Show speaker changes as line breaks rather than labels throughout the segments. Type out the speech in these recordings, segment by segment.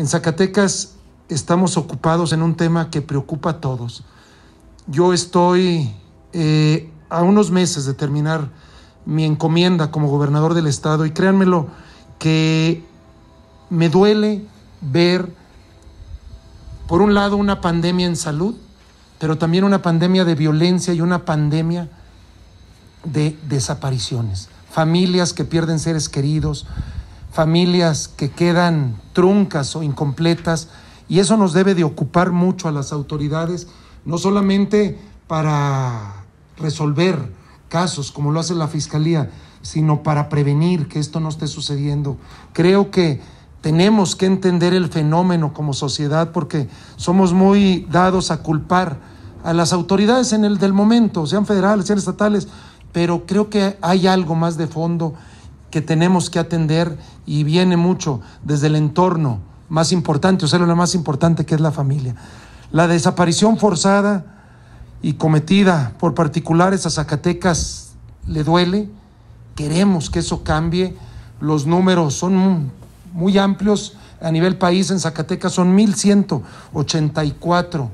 En Zacatecas estamos ocupados en un tema que preocupa a todos. Yo estoy eh, a unos meses de terminar mi encomienda como gobernador del estado y créanmelo que me duele ver, por un lado, una pandemia en salud, pero también una pandemia de violencia y una pandemia de desapariciones, familias que pierden seres queridos, familias que quedan truncas o incompletas y eso nos debe de ocupar mucho a las autoridades, no solamente para resolver casos como lo hace la Fiscalía, sino para prevenir que esto no esté sucediendo. Creo que tenemos que entender el fenómeno como sociedad porque somos muy dados a culpar a las autoridades en el del momento, sean federales, sean estatales, pero creo que hay algo más de fondo que tenemos que atender y viene mucho desde el entorno más importante, o sea, lo más importante que es la familia. La desaparición forzada y cometida por particulares a Zacatecas le duele. Queremos que eso cambie. Los números son muy amplios. A nivel país en Zacatecas son 1.184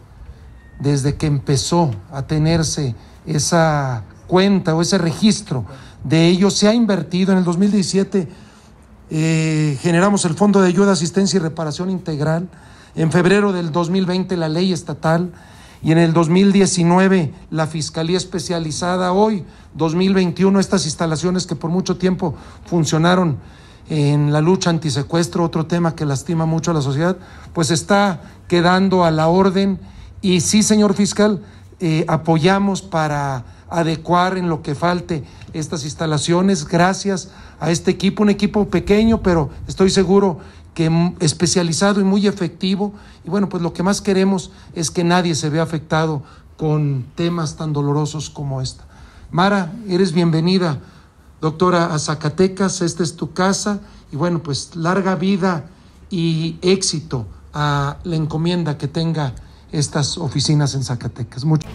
desde que empezó a tenerse esa cuenta o ese registro de ellos se ha invertido. En el 2017 eh, generamos el Fondo de Ayuda, Asistencia y Reparación Integral. En febrero del 2020 la ley estatal y en el 2019 la Fiscalía Especializada. Hoy, 2021, estas instalaciones que por mucho tiempo funcionaron en la lucha antisecuestro, otro tema que lastima mucho a la sociedad, pues está quedando a la orden. Y sí, señor fiscal, eh, apoyamos para adecuar en lo que falte estas instalaciones gracias a este equipo, un equipo pequeño, pero estoy seguro que especializado y muy efectivo. Y bueno, pues lo que más queremos es que nadie se vea afectado con temas tan dolorosos como esta. Mara, eres bienvenida, doctora, a Zacatecas, esta es tu casa. Y bueno, pues larga vida y éxito a la encomienda que tenga estas oficinas en Zacatecas. Mucho.